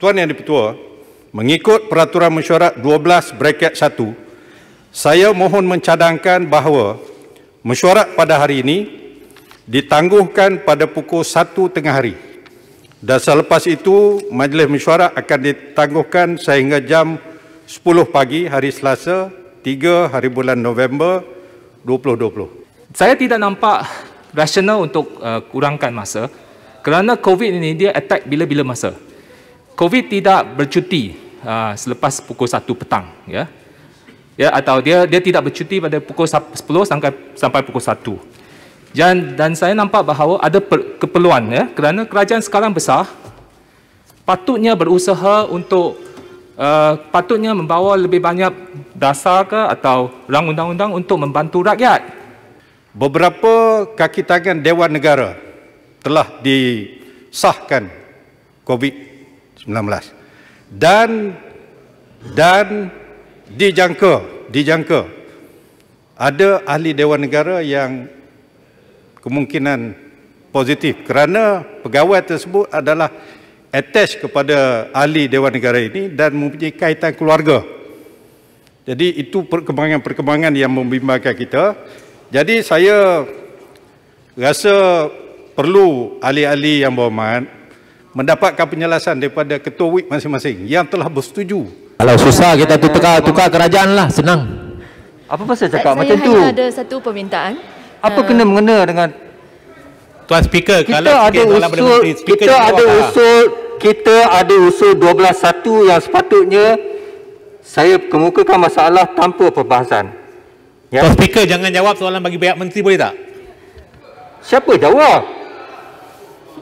Tuan Yang Dipertua, mengikut peraturan mesyuarat 12 bracket 1, saya mohon mencadangkan bahawa mesyuarat pada hari ini ditangguhkan pada pukul 1 tengah hari. Dan selepas itu, majlis mesyuarat akan ditangguhkan sehingga jam 10 pagi hari Selasa 3 hari bulan November 2020. Saya tidak nampak rasional untuk uh, kurangkan masa kerana COVID ini dia attack bila-bila masa. COVID tidak bercuti uh, selepas pukul 1 petang ya. Ya atau dia dia tidak bercuti pada pukul 10 sampai sampai pukul 1. Dan dan saya nampak bahawa ada per, keperluan ya kerana kerajaan sekarang besar patutnya berusaha untuk uh, patutnya membawa lebih banyak dasar ke atau rang undang-undang untuk membantu rakyat. Beberapa kaki tangan Dewan Negara telah disahkan COVID-19 19 dan dan dijangka dijangka ada ahli dewan negara yang kemungkinan positif kerana pegawai tersebut adalah attach kepada ahli dewan negara ini dan mempunyai kaitan keluarga. Jadi itu perkembangan-perkembangan yang membimbangkan kita. Jadi saya rasa perlu ahli-ahli yang berhormat mendapatkan penjelasan daripada ketua WIP masing-masing yang telah bersetuju. Kalau susah kita tukar tukar kerajaan lah, senang. Apa pasal cakap saya, macam tu? Saya ada satu permintaan. Apa eh, kena mengena dengan Tuan Speaker kita kalau ada speaker, usul, speaker kita ada kalah. usul kita ada usul 12.1 yang sepatutnya saya kemukakan masalah tanpa perbahasan. Ya? Tuan Speaker jangan jawab soalan bagi pihak menteri boleh tak? Siapa jawab?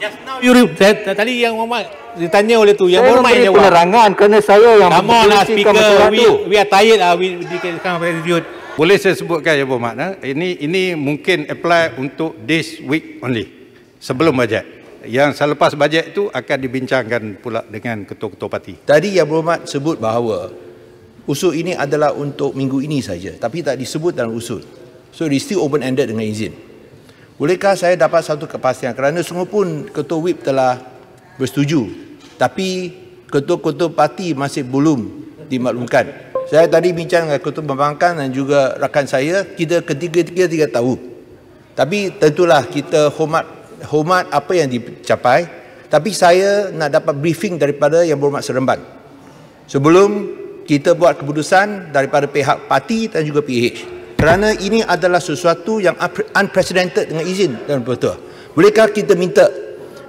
Just now you saya, saya, tadi yang Muhammad ditanya oleh tu yang bermain jawab. Penerangan kerana saya yang Come on, lah, speaker we, we are tired ah we dikatakan presiden. Boleh saya sebutkan ya Muhammad eh? ini ini mungkin apply untuk this week only sebelum bajet. Yang selepas bajet itu akan dibincangkan pula dengan ketua-ketua parti. Tadi yang Muhammad sebut bahawa usul ini adalah untuk minggu ini saja tapi tak disebut dalam usul. So it's still open ended dengan izin. Bolehkah saya dapat satu kepastian kerana semua pun ketua WIP telah bersetuju tapi ketua-ketua parti masih belum dimaklumkan. Saya tadi bincang dengan ketua pembangkang dan juga rakan saya kita ketiga-tiga tidak tahu. Tapi tentulah kita hormat hormat apa yang dicapai tapi saya nak dapat briefing daripada yang berhormat Seremban. Sebelum kita buat keputusan daripada pihak parti dan juga PH kerana ini adalah sesuatu yang unprecedented dengan izin dan betul bolehkah kita minta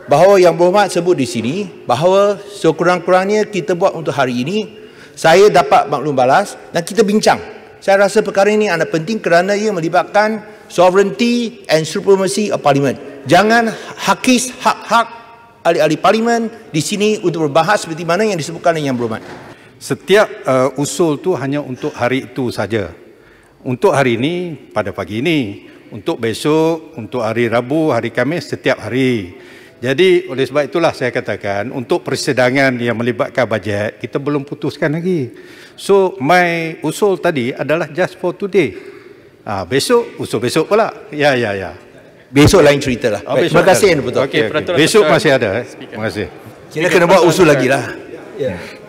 bahawa yang berhormat sebut di sini bahawa sekurang-kurangnya kita buat untuk hari ini saya dapat maklum balas dan kita bincang saya rasa perkara ini anda penting kerana ia melibatkan sovereignty and supremacy of parliament jangan hakis hak-hak ahli-ahli parlimen di sini untuk berbahas seperti mana yang disebutkan yang berhormat setiap uh, usul tu hanya untuk hari itu saja untuk hari ini pada pagi ini untuk besok untuk hari Rabu hari Khamis setiap hari jadi oleh sebab itulah saya katakan untuk persidangan yang melibatkan bajet kita belum putuskan lagi so my usul tadi adalah just for today ha, besok usul besok pula ya ya ya besok lain cerita lah oh, terima kasih okay, okay. besok masih ada eh? terima kasih kita kena buat usul lagi lah ya.